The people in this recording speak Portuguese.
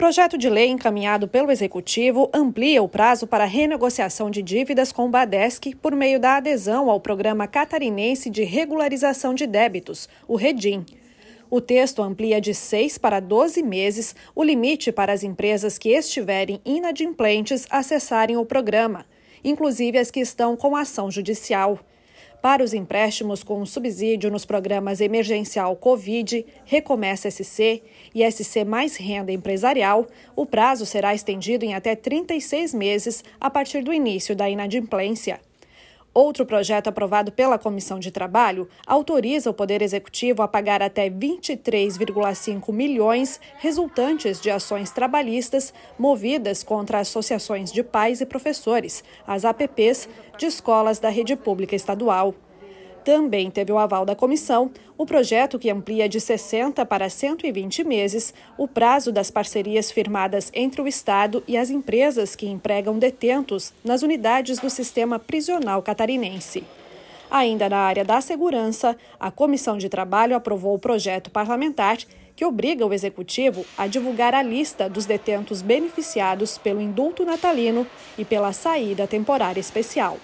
projeto de lei encaminhado pelo Executivo amplia o prazo para renegociação de dívidas com o Badesc por meio da adesão ao Programa Catarinense de Regularização de Débitos, o REDIM. O texto amplia de seis para 12 meses o limite para as empresas que estiverem inadimplentes acessarem o programa, inclusive as que estão com ação judicial para os empréstimos com subsídio nos programas emergencial Covid, Recomeça SC e SC Mais Renda Empresarial, o prazo será estendido em até 36 meses a partir do início da inadimplência. Outro projeto aprovado pela Comissão de Trabalho autoriza o Poder Executivo a pagar até 23,5 milhões resultantes de ações trabalhistas movidas contra associações de pais e professores, as APPs, de escolas da rede pública estadual. Também teve o aval da comissão o projeto que amplia de 60 para 120 meses o prazo das parcerias firmadas entre o Estado e as empresas que empregam detentos nas unidades do sistema prisional catarinense. Ainda na área da segurança, a Comissão de Trabalho aprovou o projeto parlamentar que obriga o Executivo a divulgar a lista dos detentos beneficiados pelo indulto natalino e pela saída temporária especial.